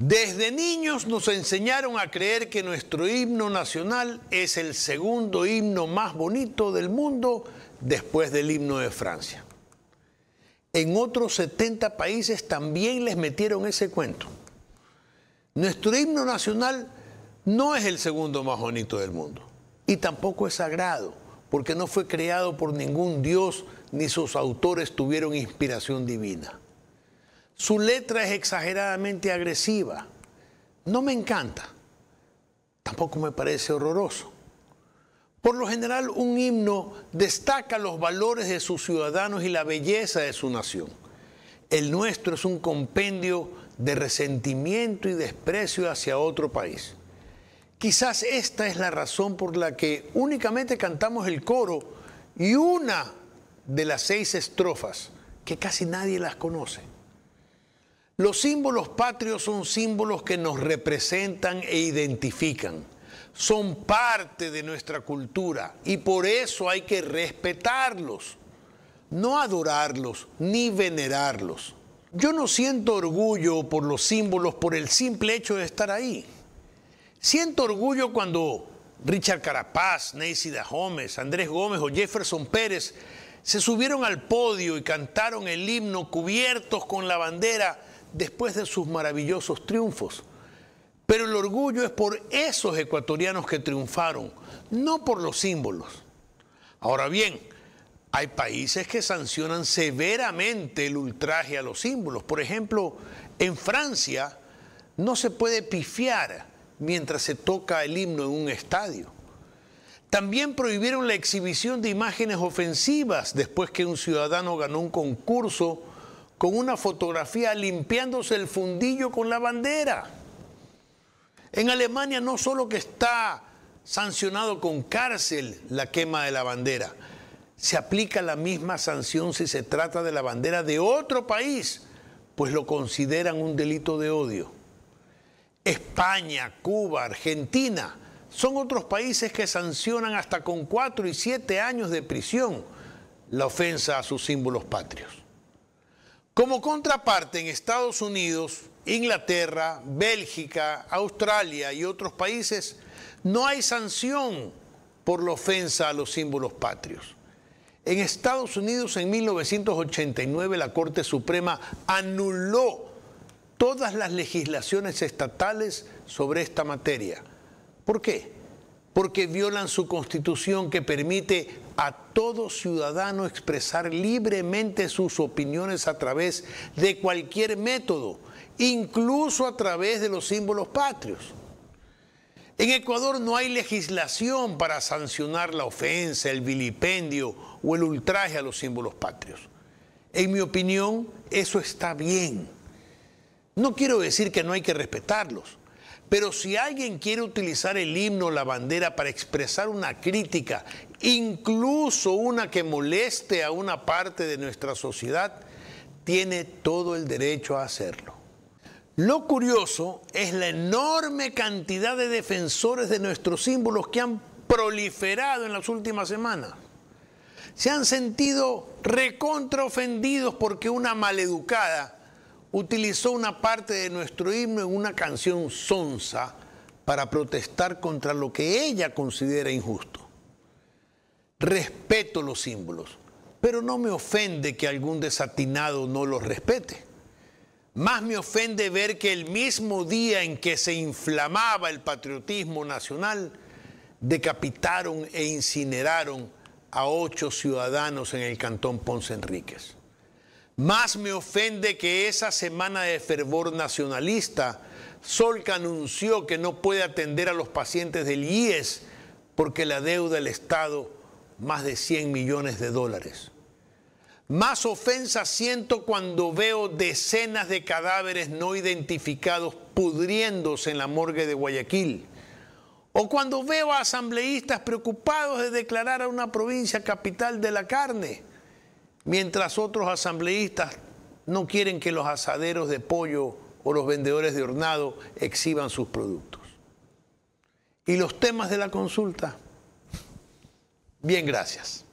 Desde niños nos enseñaron a creer que nuestro himno nacional es el segundo himno más bonito del mundo después del himno de Francia. En otros 70 países también les metieron ese cuento. Nuestro himno nacional no es el segundo más bonito del mundo y tampoco es sagrado, porque no fue creado por ningún dios ni sus autores tuvieron inspiración divina. Su letra es exageradamente agresiva. No me encanta. Tampoco me parece horroroso. Por lo general, un himno destaca los valores de sus ciudadanos y la belleza de su nación. El nuestro es un compendio de resentimiento y desprecio hacia otro país. Quizás esta es la razón por la que únicamente cantamos el coro y una de las seis estrofas, que casi nadie las conoce. Los símbolos patrios son símbolos que nos representan e identifican. Son parte de nuestra cultura y por eso hay que respetarlos, no adorarlos ni venerarlos. Yo no siento orgullo por los símbolos por el simple hecho de estar ahí. Siento orgullo cuando Richard Carapaz, Nancy Gómez, Andrés Gómez o Jefferson Pérez se subieron al podio y cantaron el himno cubiertos con la bandera después de sus maravillosos triunfos. Pero el orgullo es por esos ecuatorianos que triunfaron, no por los símbolos. Ahora bien, hay países que sancionan severamente el ultraje a los símbolos. Por ejemplo, en Francia no se puede pifiar mientras se toca el himno en un estadio. También prohibieron la exhibición de imágenes ofensivas después que un ciudadano ganó un concurso con una fotografía limpiándose el fundillo con la bandera. En Alemania no solo que está sancionado con cárcel la quema de la bandera, se aplica la misma sanción si se trata de la bandera de otro país, pues lo consideran un delito de odio. España, Cuba, Argentina son otros países que sancionan hasta con cuatro y siete años de prisión la ofensa a sus símbolos patrios. Como contraparte, en Estados Unidos, Inglaterra, Bélgica, Australia y otros países, no hay sanción por la ofensa a los símbolos patrios. En Estados Unidos, en 1989, la Corte Suprema anuló todas las legislaciones estatales sobre esta materia. ¿Por qué? porque violan su constitución que permite a todo ciudadano expresar libremente sus opiniones a través de cualquier método, incluso a través de los símbolos patrios. En Ecuador no hay legislación para sancionar la ofensa, el vilipendio o el ultraje a los símbolos patrios. En mi opinión, eso está bien. No quiero decir que no hay que respetarlos, pero si alguien quiere utilizar el himno, o la bandera para expresar una crítica, incluso una que moleste a una parte de nuestra sociedad, tiene todo el derecho a hacerlo. Lo curioso es la enorme cantidad de defensores de nuestros símbolos que han proliferado en las últimas semanas. Se han sentido recontraofendidos porque una maleducada utilizó una parte de nuestro himno en una canción sonsa para protestar contra lo que ella considera injusto. Respeto los símbolos, pero no me ofende que algún desatinado no los respete. Más me ofende ver que el mismo día en que se inflamaba el patriotismo nacional, decapitaron e incineraron a ocho ciudadanos en el cantón Ponce Enríquez. Más me ofende que esa semana de fervor nacionalista, Solca anunció que no puede atender a los pacientes del IES porque la deuda del Estado más de 100 millones de dólares. Más ofensa siento cuando veo decenas de cadáveres no identificados pudriéndose en la morgue de Guayaquil. O cuando veo a asambleístas preocupados de declarar a una provincia capital de la carne mientras otros asambleístas no quieren que los asaderos de pollo o los vendedores de hornado exhiban sus productos. Y los temas de la consulta. Bien, gracias.